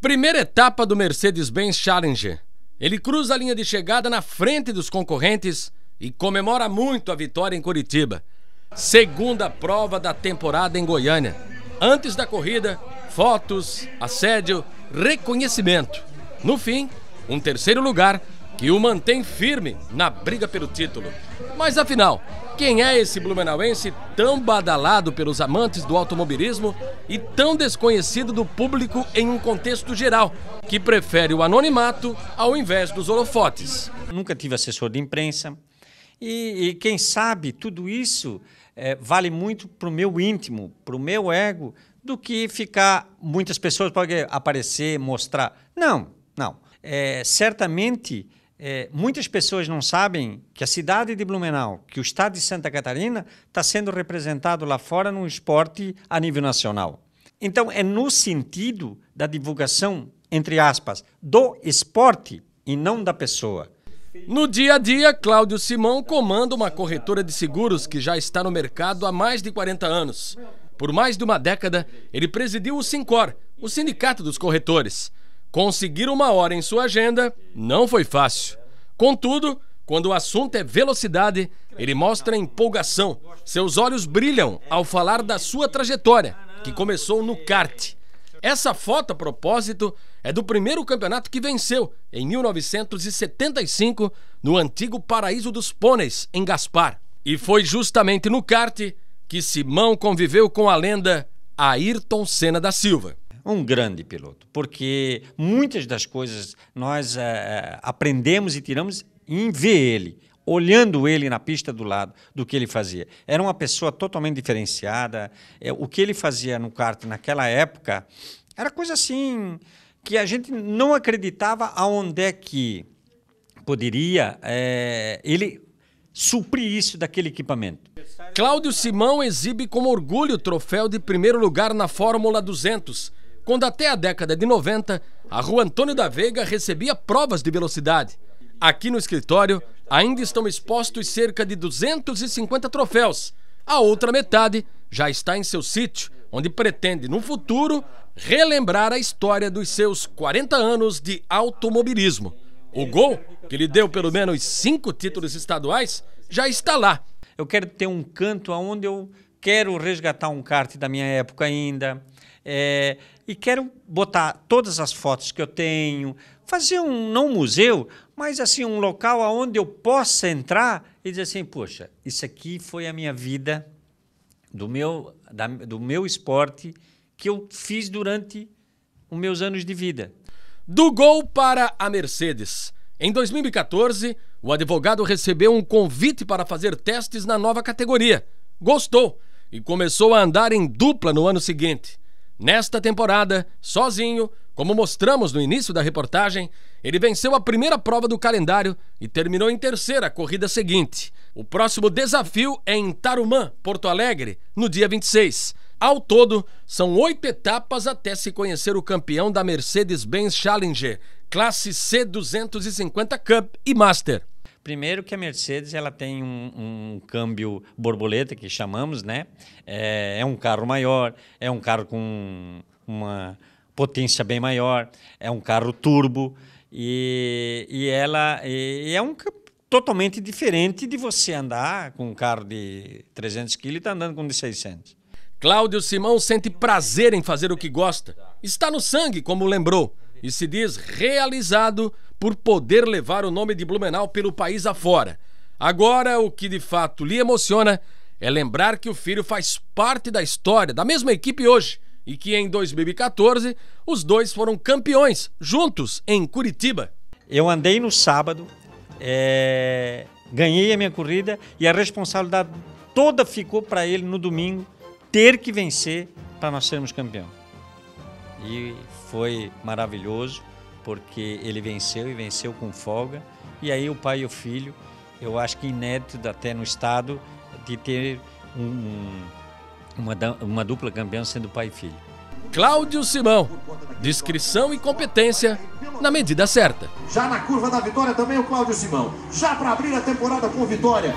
Primeira etapa do Mercedes-Benz Challenger. Ele cruza a linha de chegada na frente dos concorrentes e comemora muito a vitória em Curitiba. Segunda prova da temporada em Goiânia. Antes da corrida, fotos, assédio, reconhecimento. No fim, um terceiro lugar que o mantém firme na briga pelo título. Mas afinal, quem é esse blumenauense tão badalado pelos amantes do automobilismo e tão desconhecido do público em um contexto geral, que prefere o anonimato ao invés dos holofotes? Nunca tive assessor de imprensa e, e quem sabe tudo isso é, vale muito para o meu íntimo, para o meu ego, do que ficar muitas pessoas podem aparecer, mostrar. Não, não. É, certamente é, muitas pessoas não sabem que a cidade de Blumenau, que o estado de Santa Catarina, está sendo representado lá fora num esporte a nível nacional. Então, é no sentido da divulgação, entre aspas, do esporte e não da pessoa. No dia a dia, Cláudio Simão comanda uma corretora de seguros que já está no mercado há mais de 40 anos. Por mais de uma década, ele presidiu o SINCOR, o Sindicato dos Corretores. Conseguir uma hora em sua agenda não foi fácil. Contudo, quando o assunto é velocidade, ele mostra empolgação. Seus olhos brilham ao falar da sua trajetória, que começou no kart. Essa foto, a propósito, é do primeiro campeonato que venceu, em 1975, no antigo Paraíso dos Pôneis, em Gaspar. E foi justamente no kart que Simão conviveu com a lenda Ayrton Senna da Silva um grande piloto, porque muitas das coisas nós é, aprendemos e tiramos em ver ele, olhando ele na pista do lado do que ele fazia. Era uma pessoa totalmente diferenciada. É, o que ele fazia no kart naquela época era coisa assim que a gente não acreditava aonde é que poderia é, ele suprir isso daquele equipamento. Cláudio Simão exibe com orgulho o troféu de primeiro lugar na Fórmula 200 quando até a década de 90, a rua Antônio da Veiga recebia provas de velocidade. Aqui no escritório ainda estão expostos cerca de 250 troféus. A outra metade já está em seu sítio, onde pretende, no futuro, relembrar a história dos seus 40 anos de automobilismo. O gol, que lhe deu pelo menos cinco títulos estaduais, já está lá. Eu quero ter um canto onde eu quero resgatar um kart da minha época ainda. É, e quero botar todas as fotos que eu tenho, fazer um, não um museu, mas assim, um local onde eu possa entrar e dizer assim, poxa, isso aqui foi a minha vida, do meu, da, do meu esporte, que eu fiz durante os meus anos de vida. Do gol para a Mercedes. Em 2014, o advogado recebeu um convite para fazer testes na nova categoria. Gostou e começou a andar em dupla no ano seguinte. Nesta temporada, sozinho, como mostramos no início da reportagem, ele venceu a primeira prova do calendário e terminou em terceira a corrida seguinte. O próximo desafio é em Tarumã, Porto Alegre, no dia 26. Ao todo, são oito etapas até se conhecer o campeão da Mercedes-Benz Challenger, classe C250 Cup e Master. Primeiro que a Mercedes ela tem um, um câmbio borboleta, que chamamos, né? É, é um carro maior, é um carro com uma potência bem maior, é um carro turbo e, e ela e é um totalmente diferente de você andar com um carro de 300 kg e estar tá andando com um de 600. Cláudio Simão sente prazer em fazer o que gosta. Está no sangue, como lembrou, e se diz realizado por poder levar o nome de Blumenau pelo país afora. Agora, o que de fato lhe emociona é lembrar que o filho faz parte da história da mesma equipe hoje e que em 2014 os dois foram campeões juntos em Curitiba. Eu andei no sábado, é... ganhei a minha corrida e a responsabilidade toda ficou para ele no domingo ter que vencer para nós sermos campeão. E foi maravilhoso porque ele venceu e venceu com folga. E aí o pai e o filho, eu acho que inédito até no estado de ter um, uma, uma dupla campeã sendo pai e filho. Cláudio Simão, discrição e competência na medida certa. Já na curva da vitória também o Cláudio Simão, já para abrir a temporada com vitória.